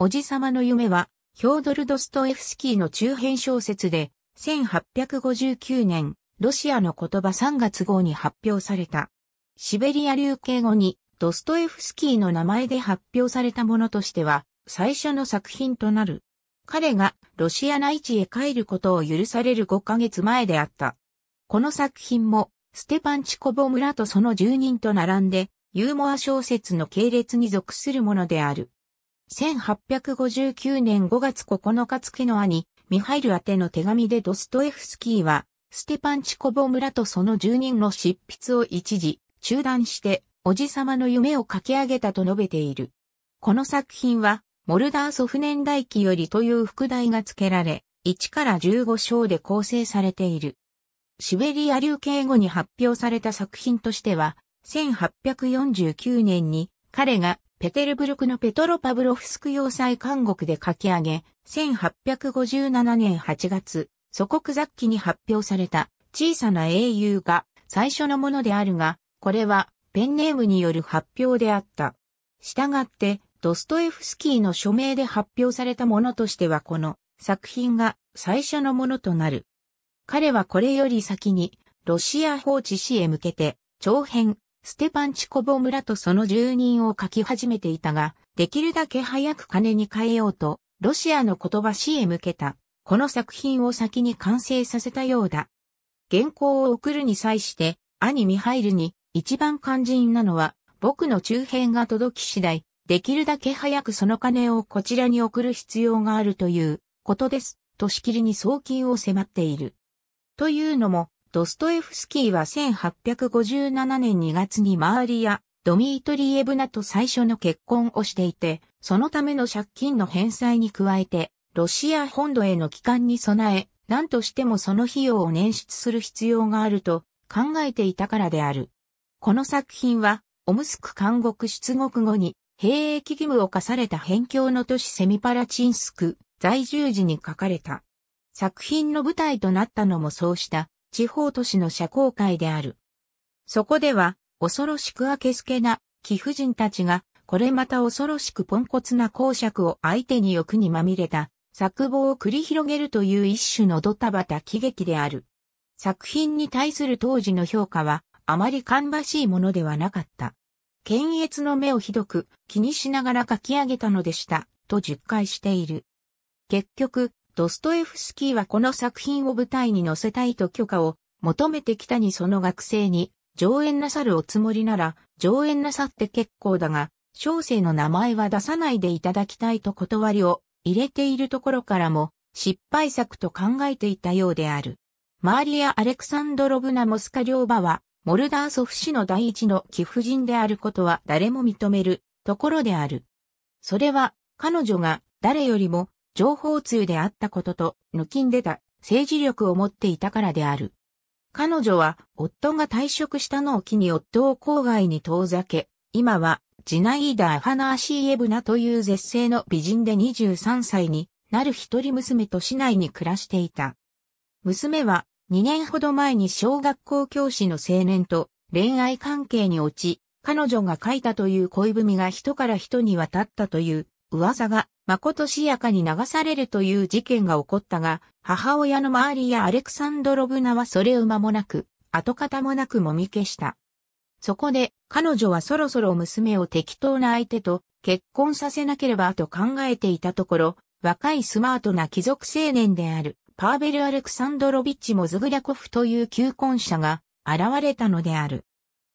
おじさまの夢は、ヒョードル・ドストエフスキーの中編小説で、1859年、ロシアの言葉3月号に発表された。シベリア流刑後に、ドストエフスキーの名前で発表されたものとしては、最初の作品となる。彼がロシア内地へ帰ることを許される5ヶ月前であった。この作品も、ステパンチコボ村とその住人と並んで、ユーモア小説の系列に属するものである。1859年5月9日付の兄、ミハイル宛ての手紙でドストエフスキーは、ステパンチコボ村とその住人の執筆を一時中断して、おじさまの夢を書き上げたと述べている。この作品は、モルダー祖父年代記よりという副題が付けられ、1から15章で構成されている。シベリア流刑語に発表された作品としては、1849年に彼がペテルブルクのペトロパブロフスク要塞監獄で書き上げ、1857年8月、祖国雑記に発表された小さな英雄が最初のものであるが、これはペンネームによる発表であった。したがって、ドストエフスキーの署名で発表されたものとしてはこの作品が最初のものとなる。彼はこれより先にロシア法治史へ向けて長編ステパンチコボ村とその住人を書き始めていたが、できるだけ早く金に変えようと、ロシアの言葉詩へ向けた、この作品を先に完成させたようだ。原稿を送るに際して、兄ミハイルに、一番肝心なのは、僕の中編が届き次第、できるだけ早くその金をこちらに送る必要があるということです、としきりに送金を迫っている。というのも、ドストエフスキーは1857年2月にマーリア・ドミートリエブナと最初の結婚をしていて、そのための借金の返済に加えて、ロシア本土への帰還に備え、何としてもその費用を捻出する必要があると考えていたからである。この作品は、オムスク監獄出国後に、兵役義務を課された辺境の都市セミパラチンスク在住時に書かれた。作品の舞台となったのもそうした地方都市の社交界である。そこでは、恐ろしく明けすけな貴婦人たちが、これまた恐ろしくポンコツな公爵を相手に欲にまみれた、作望を繰り広げるという一種のドタバタ喜劇である。作品に対する当時の評価は、あまり芳しいものではなかった。検閲の目をひどく気にしながら書き上げたのでした、と述懐している。結局、ドストエフスキーはこの作品を舞台に載せたいと許可を求めてきたにその学生に上演なさるおつもりなら上演なさって結構だが小生の名前は出さないでいただきたいと断りを入れているところからも失敗作と考えていたようである。マーリア・アレクサンドロブナ・モスカリョーバは、モルダーソフ氏の第一の貴婦人であることは誰も認めるところである。それは、彼女が誰よりも情報通であったことと、抜きんでた政治力を持っていたからである。彼女は、夫が退職したのを機に夫を郊外に遠ざけ、今は、ジナイーダ・アファナーシーエブナという絶世の美人で23歳になる一人娘と市内に暮らしていた。娘は、2年ほど前に小学校教師の青年と恋愛関係に落ち、彼女が書いたという恋文が人から人に渡ったという噂が、まことしやかに流されるという事件が起こったが、母親の周りやア・アレクサンドロブナはそれを間もなく、跡形もなくもみ消した。そこで、彼女はそろそろ娘を適当な相手と結婚させなければと考えていたところ、若いスマートな貴族青年である、パーベル・アレクサンドロビッチ・モズグリャコフという求婚者が現れたのである。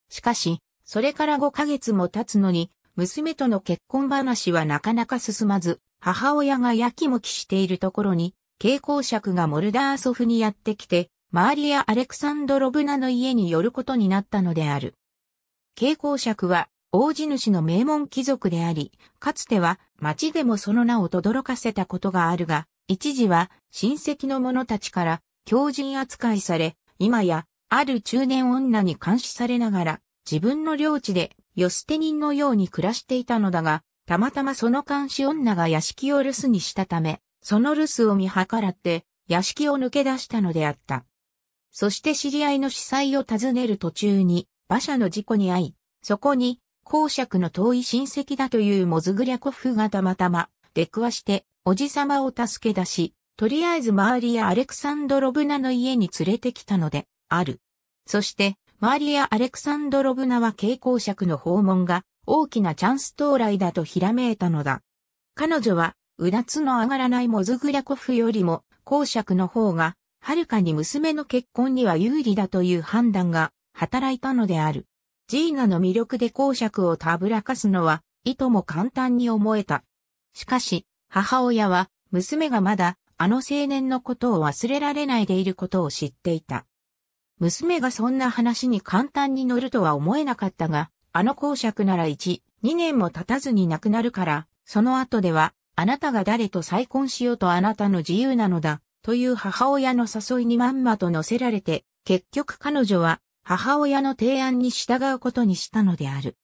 しかし、それから5ヶ月も経つのに、娘との結婚話はなかなか進まず、母親がやきもきしているところに、蛍光尺がモルダーソフにやってきて、マーリア・アレクサンドロブナの家に寄ることになったのである。蛍光尺は、王子主の名門貴族であり、かつては町でもその名を轟かせたことがあるが、一時は親戚の者たちから狂人扱いされ、今やある中年女に監視されながら自分の領地でヨステニンのように暮らしていたのだが、たまたまその監視女が屋敷を留守にしたため、その留守を見計らって、屋敷を抜け出したのであった。そして知り合いの司祭を訪ねる途中に、馬車の事故に遭い、そこに、公爵の遠い親戚だというモズグリャコフがたまたま出くわして、おじさまを助け出し、とりあえず周りやアレクサンドロブナの家に連れてきたので、ある。そして、マーリア・アレクサンドロブナは傾向爵の訪問が大きなチャンス到来だとひらめいたのだ。彼女は、うだつの上がらないモズグラコフよりも、公爵の方が、はるかに娘の結婚には有利だという判断が働いたのである。ジーナの魅力で公爵をたぶらかすのは、いとも簡単に思えた。しかし、母親は、娘がまだ、あの青年のことを忘れられないでいることを知っていた。娘がそんな話に簡単に乗るとは思えなかったが、あの公爵なら1、2年も経たずに亡くなるから、その後では、あなたが誰と再婚しようとあなたの自由なのだ、という母親の誘いにまんまと乗せられて、結局彼女は母親の提案に従うことにしたのである。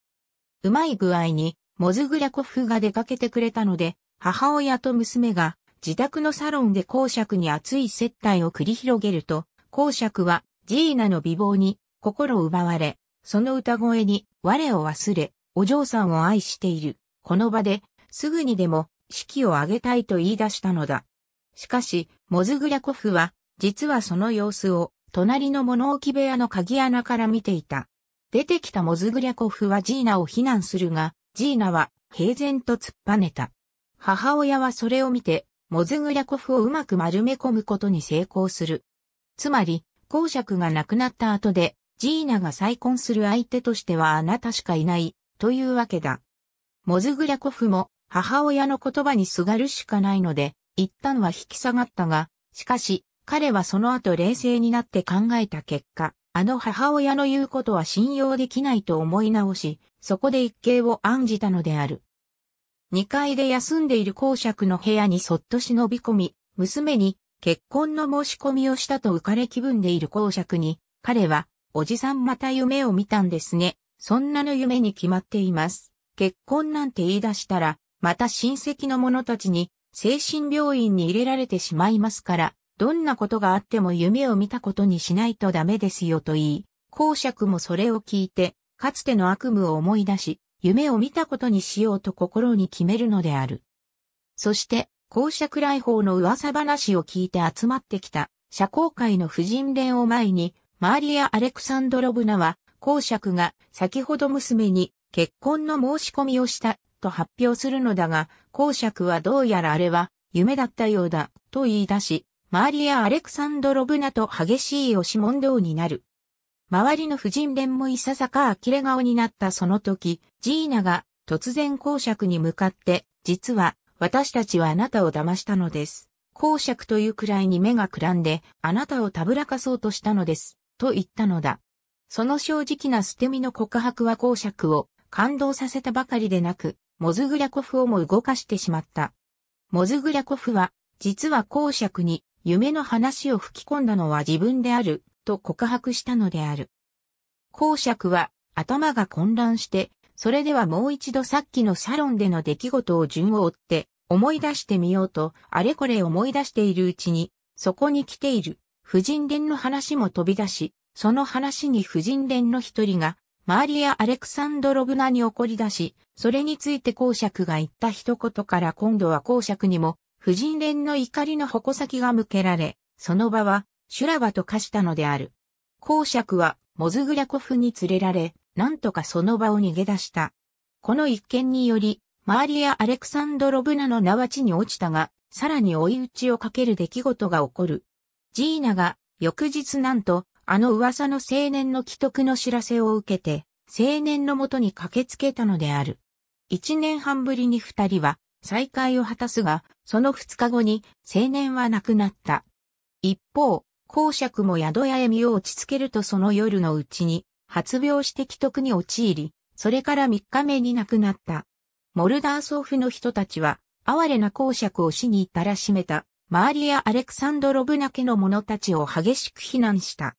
うまい具合に、モズグラコフが出かけてくれたので、母親と娘が自宅のサロンで公爵に熱い接待を繰り広げると、公爵はジーナの美貌に心奪われ、その歌声に我を忘れ、お嬢さんを愛している。この場で、すぐにでも、式を挙げたいと言い出したのだ。しかし、モズグリャコフは、実はその様子を、隣の物置部屋の鍵穴から見ていた。出てきたモズグリャコフはジーナを非難するが、ジーナは平然と突っぱねた。母親はそれを見て、モズグリャコフをうまく丸め込むことに成功する。つまり、公爵が亡くなった後で、ジーナが再婚する相手としてはあなたしかいない、というわけだ。モズグリャコフも母親の言葉にすがるしかないので、一旦は引き下がったが、しかし、彼はその後冷静になって考えた結果、あの母親の言うことは信用できないと思い直し、そこで一計を案じたのである。二階で休んでいる公爵の部屋にそっと忍び込み、娘に結婚の申し込みをしたと浮かれ気分でいる公爵に、彼は、おじさんまた夢を見たんですね。そんなの夢に決まっています。結婚なんて言い出したら、また親戚の者たちに、精神病院に入れられてしまいますから、どんなことがあっても夢を見たことにしないとダメですよと言い、公爵もそれを聞いて、かつての悪夢を思い出し、夢を見たことにしようと心に決めるのである。そして、公爵来訪の噂話を聞いて集まってきた、社交界の婦人連を前に、マーリア・アレクサンドロブナは、公爵が先ほど娘に結婚の申し込みをしたと発表するのだが、公爵はどうやらあれは夢だったようだと言い出し、マーリア・アレクサンドロブナと激しい押し問答になる。周りの婦人連もいささか呆れ顔になったその時、ジーナが突然公爵に向かって、実は私たちはあなたを騙したのです。公爵というくらいに目がくらんで、あなたをたぶらかそうとしたのです、と言ったのだ。その正直な捨て身の告白は公爵を感動させたばかりでなく、モズグリャコフをも動かしてしまった。モズグリャコフは、実は公爵に夢の話を吹き込んだのは自分である、と告白したのである。公爵は頭が混乱してそれではもう一度さっきのサロンでの出来事を順を追って思い出してみようと、あれこれ思い出しているうちに、そこに来ている、婦人伝の話も飛び出し、その話に婦人伝の一人が、マーリア・アレクサンドロブナに怒り出し、それについて公爵が言った一言から今度は公爵にも、婦人連の怒りの矛先が向けられ、その場は、修羅場と化したのである。公爵は、モズグャコフに連れられ、なんとかその場を逃げ出した。この一件により、マーリア・アレクサンドロブナの名は地に落ちたが、さらに追い打ちをかける出来事が起こる。ジーナが、翌日なんと、あの噂の青年の既得の知らせを受けて、青年のもとに駆けつけたのである。一年半ぶりに二人は、再会を果たすが、その二日後に青年は亡くなった。一方、公爵も宿屋へ身を落ち着けるとその夜のうちに、発病して既得に陥り、それから3日目に亡くなった。モルダーソフの人たちは、哀れな公爵を死に至らしめた、マーリア・アレクサンドロブナ家の者たちを激しく非難した。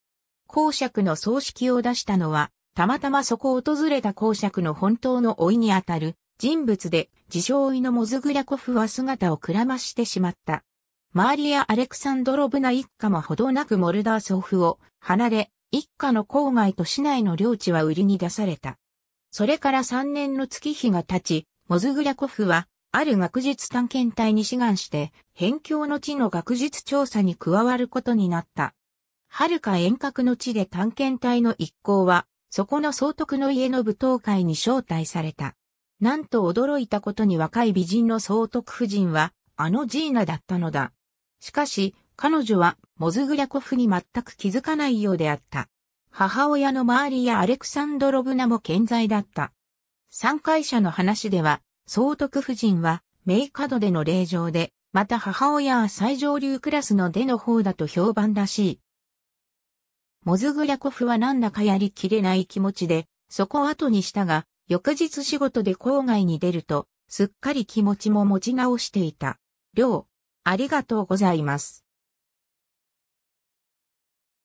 公爵の葬式を出したのは、たまたまそこを訪れた公爵の本当の老いにあたる人物で、自称老いのモズグラコフは姿をくらましてしまった。マーリア・アレクサンドロブナ一家もほどなくモルダーソフを離れ、一家の郊外と市内の領地は売りに出された。それから3年の月日が経ち、モズグリャコフは、ある学術探検隊に志願して、辺境の地の学術調査に加わることになった。遥か遠隔の地で探検隊の一行は、そこの総督の家の舞踏会に招待された。なんと驚いたことに若い美人の総督夫人は、あのジーナだったのだ。しかし、彼女はモズグリャコフに全く気づかないようであった。母親の周りやアレクサンドロブナも健在だった。参会者の話では、総督夫人は、メイカドでの霊場で、また母親は最上流クラスの出の方だと評判らしい。モズグリャコフはなんだかやりきれない気持ちで、そこを後にしたが、翌日仕事で郊外に出ると、すっかり気持ちも持ち直していた。りょう、ありがとうございます。